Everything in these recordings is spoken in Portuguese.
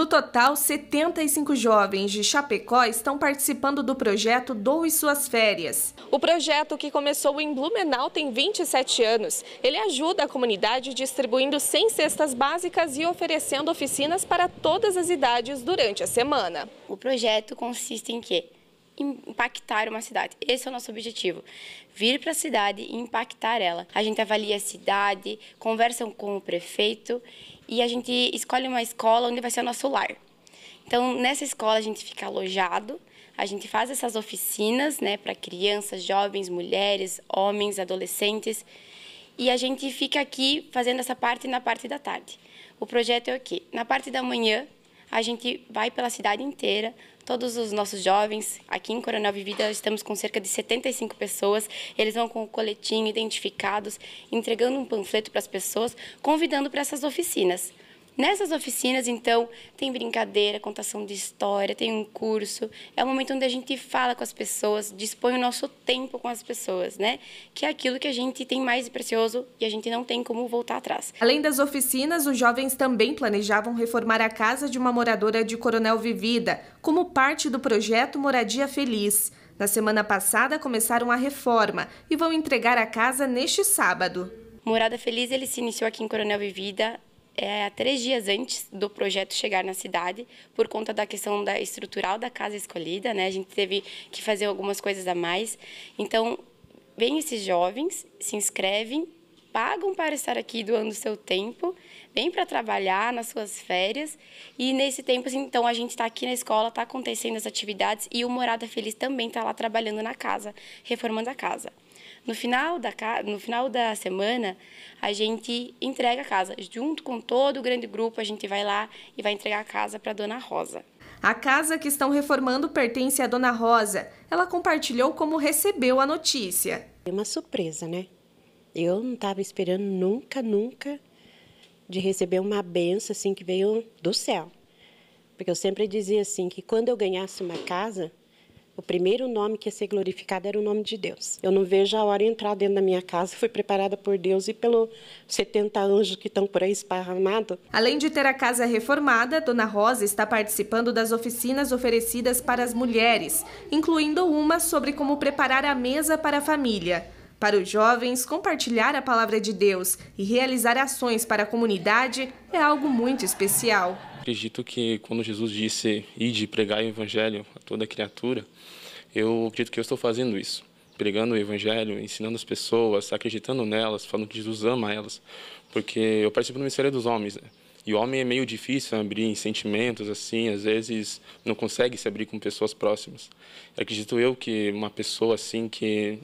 No total, 75 jovens de Chapecó estão participando do projeto Doe Suas Férias. O projeto, que começou em Blumenau, tem 27 anos. Ele ajuda a comunidade distribuindo 100 cestas básicas e oferecendo oficinas para todas as idades durante a semana. O projeto consiste em quê? impactar uma cidade. Esse é o nosso objetivo. Vir para a cidade e impactar ela. A gente avalia a cidade, conversa com o prefeito e a gente escolhe uma escola onde vai ser o nosso lar. Então, nessa escola a gente fica alojado, a gente faz essas oficinas, né, para crianças, jovens, mulheres, homens, adolescentes, e a gente fica aqui fazendo essa parte na parte da tarde. O projeto é o quê? Na parte da manhã, a gente vai pela cidade inteira, todos os nossos jovens. Aqui em Coronel Vivida estamos com cerca de 75 pessoas. Eles vão com o coletinho identificados, entregando um panfleto para as pessoas, convidando para essas oficinas. Nessas oficinas, então, tem brincadeira, contação de história, tem um curso. É o momento onde a gente fala com as pessoas, dispõe o nosso tempo com as pessoas, né? Que é aquilo que a gente tem mais de precioso e a gente não tem como voltar atrás. Além das oficinas, os jovens também planejavam reformar a casa de uma moradora de Coronel Vivida, como parte do projeto Moradia Feliz. Na semana passada começaram a reforma e vão entregar a casa neste sábado. Morada Feliz ele se iniciou aqui em Coronel Vivida é, três dias antes do projeto chegar na cidade, por conta da questão da estrutural da casa escolhida, né? A gente teve que fazer algumas coisas a mais. Então, vem esses jovens, se inscrevem, pagam para estar aqui doando seu tempo, vêm para trabalhar nas suas férias e nesse tempo, assim, então a gente está aqui na escola, está acontecendo as atividades e o Morada Feliz também está lá trabalhando na casa, reformando a casa. No final da, no final da semana, a gente entrega a casa. Junto com todo o grande grupo, a gente vai lá e vai entregar a casa para Dona Rosa. A casa que estão reformando pertence à Dona Rosa. Ela compartilhou como recebeu a notícia. É uma surpresa, né? Eu não estava esperando nunca, nunca de receber uma benção assim que veio do céu. Porque eu sempre dizia assim que quando eu ganhasse uma casa, o primeiro nome que ia ser glorificado era o nome de Deus. Eu não vejo a hora de entrar dentro da minha casa, fui preparada por Deus e pelos 70 anjos que estão por aí esparramados. Além de ter a casa reformada, Dona Rosa está participando das oficinas oferecidas para as mulheres, incluindo uma sobre como preparar a mesa para a família. Para os jovens, compartilhar a palavra de Deus e realizar ações para a comunidade é algo muito especial. Acredito que quando Jesus disse ide pregar o evangelho a toda criatura, eu acredito que eu estou fazendo isso, pregando o evangelho, ensinando as pessoas, acreditando nelas, falando que Jesus ama elas, porque eu participo do Ministério dos Homens, né? E o homem é meio difícil abrir em sentimentos assim, às vezes não consegue se abrir com pessoas próximas. acredito eu que uma pessoa assim que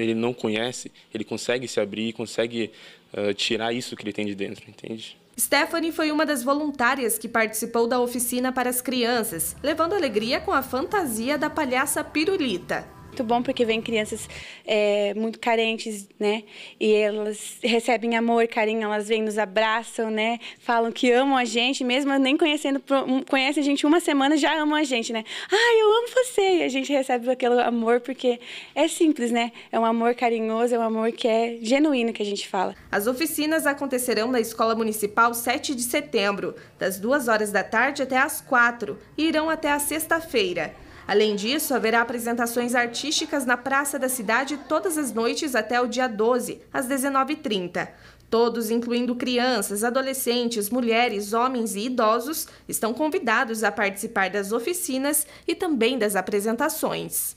ele não conhece, ele consegue se abrir consegue uh, tirar isso que ele tem de dentro, entende? Stephanie foi uma das voluntárias que participou da oficina para as crianças, levando alegria com a fantasia da palhaça Pirulita muito bom porque vem crianças é, muito carentes, né? E elas recebem amor, carinho, elas vêm, nos abraçam, né? Falam que amam a gente, mesmo nem conhecendo, conhece a gente uma semana, já amam a gente, né? Ah, eu amo você! E a gente recebe aquele amor porque é simples, né? É um amor carinhoso, é um amor que é genuíno que a gente fala. As oficinas acontecerão na Escola Municipal 7 de setembro, das 2 horas da tarde até as 4 e irão até a sexta-feira. Além disso, haverá apresentações artísticas na Praça da Cidade todas as noites até o dia 12, às 19h30. Todos, incluindo crianças, adolescentes, mulheres, homens e idosos, estão convidados a participar das oficinas e também das apresentações.